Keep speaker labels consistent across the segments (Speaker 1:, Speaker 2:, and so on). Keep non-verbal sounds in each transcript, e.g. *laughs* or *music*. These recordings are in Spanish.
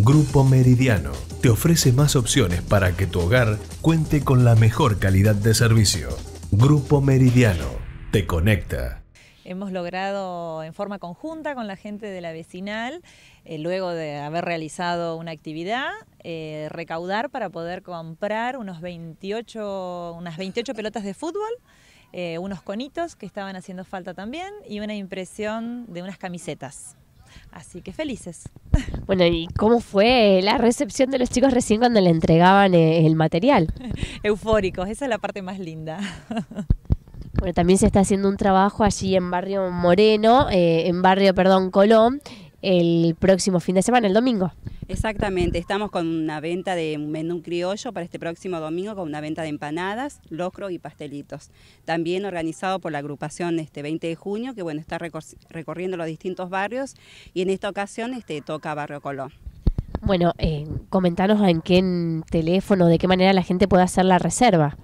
Speaker 1: Grupo Meridiano te ofrece más opciones para que tu hogar cuente con la mejor calidad de servicio. Grupo Meridiano te conecta.
Speaker 2: Hemos logrado en forma conjunta con la gente de la vecinal, eh, luego de haber realizado una actividad, eh, recaudar para poder comprar unos 28, unas 28 pelotas de fútbol. Eh, unos conitos que estaban haciendo falta también y una impresión de unas camisetas. Así que felices.
Speaker 1: Bueno, ¿y cómo fue la recepción de los chicos recién cuando le entregaban eh, el material?
Speaker 2: *laughs* Eufóricos, esa es la parte más linda.
Speaker 1: Bueno, también se está haciendo un trabajo allí en Barrio Moreno, eh, en Barrio, perdón, Colón, el próximo fin de semana, el domingo.
Speaker 3: Exactamente, estamos con una venta de un menú criollo para este próximo domingo, con una venta de empanadas, locro y pastelitos. También organizado por la agrupación este 20 de junio, que bueno, está recorriendo los distintos barrios y en esta ocasión este, toca Barrio Colón.
Speaker 1: Bueno, eh, comentanos en qué teléfono, de qué manera la gente puede hacer la reserva.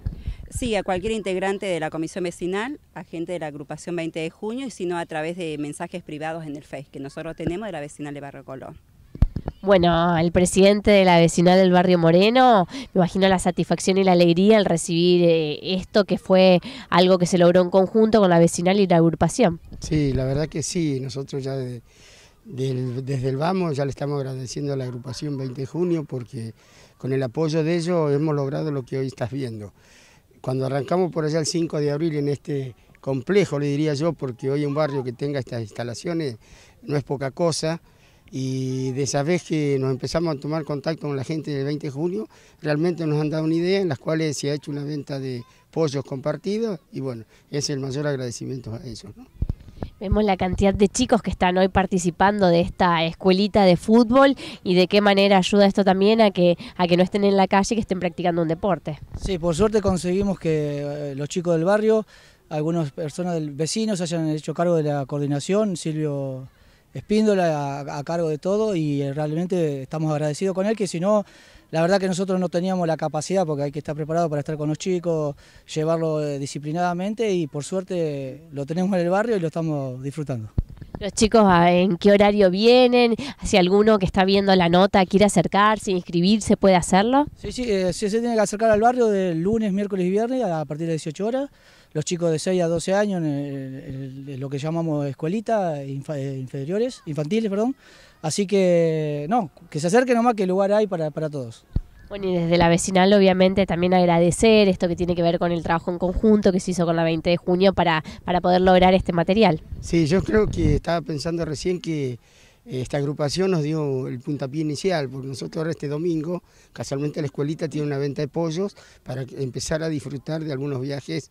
Speaker 3: Sí, a cualquier integrante de la comisión vecinal, a gente de la agrupación 20 de junio y si no a través de mensajes privados en el Face que nosotros tenemos de la vecinal de Barrio Colón.
Speaker 1: Bueno, el presidente de la vecinal del barrio Moreno, me imagino la satisfacción y la alegría al recibir eh, esto que fue algo que se logró en conjunto con la vecinal y la agrupación.
Speaker 4: Sí, la verdad que sí, nosotros ya desde el Vamos ya le estamos agradeciendo a la agrupación 20 de junio porque con el apoyo de ellos hemos logrado lo que hoy estás viendo cuando arrancamos por allá el 5 de abril en este complejo, le diría yo, porque hoy un barrio que tenga estas instalaciones no es poca cosa, y de esa vez que nos empezamos a tomar contacto con la gente del 20 de junio, realmente nos han dado una idea en las cuales se ha hecho una venta de pollos compartidos y bueno, es el mayor agradecimiento a ellos.
Speaker 1: Vemos la cantidad de chicos que están hoy participando de esta escuelita de fútbol y de qué manera ayuda esto también a que, a que no estén en la calle y que estén practicando un deporte.
Speaker 5: Sí, por suerte conseguimos que eh, los chicos del barrio, algunas personas del vecino se hayan hecho cargo de la coordinación, Silvio Espíndola a cargo de todo y eh, realmente estamos agradecidos con él que si no la verdad que nosotros no teníamos la capacidad porque hay que estar preparado para estar con los chicos, llevarlo eh, disciplinadamente y por suerte lo tenemos en el barrio y lo estamos disfrutando.
Speaker 1: Los chicos, ah, ¿en qué horario vienen? Si alguno que está viendo la nota quiere acercarse, inscribirse, ¿puede hacerlo?
Speaker 5: Sí, sí, eh, sí se tiene que acercar al barrio de lunes, miércoles y viernes a partir de 18 horas. Los chicos de 6 a 12 años en, lo que llamamos escuelita, eh, inferiores, infantiles, perdón. Así que, no, que se acerquen nomás que lugar hay para, para todos.
Speaker 1: Bueno, y desde la vecinal, obviamente, también agradecer esto que tiene que ver con el trabajo en conjunto que se hizo con la 20 de junio para, para poder lograr este material.
Speaker 4: Sí, yo creo que estaba pensando recién que esta agrupación nos dio el puntapié inicial, porque nosotros ahora este domingo, casualmente la escuelita tiene una venta de pollos para empezar a disfrutar de algunos viajes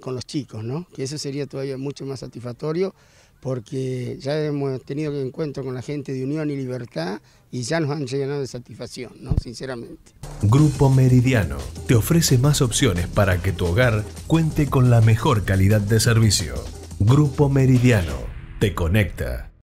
Speaker 4: con los chicos, ¿no? Que eso sería todavía mucho más satisfactorio, porque ya hemos tenido encuentro con la gente de Unión y Libertad y ya nos han llenado de satisfacción, ¿no? Sinceramente.
Speaker 1: Grupo Meridiano te ofrece más opciones para que tu hogar cuente con la mejor calidad de servicio. Grupo Meridiano te conecta.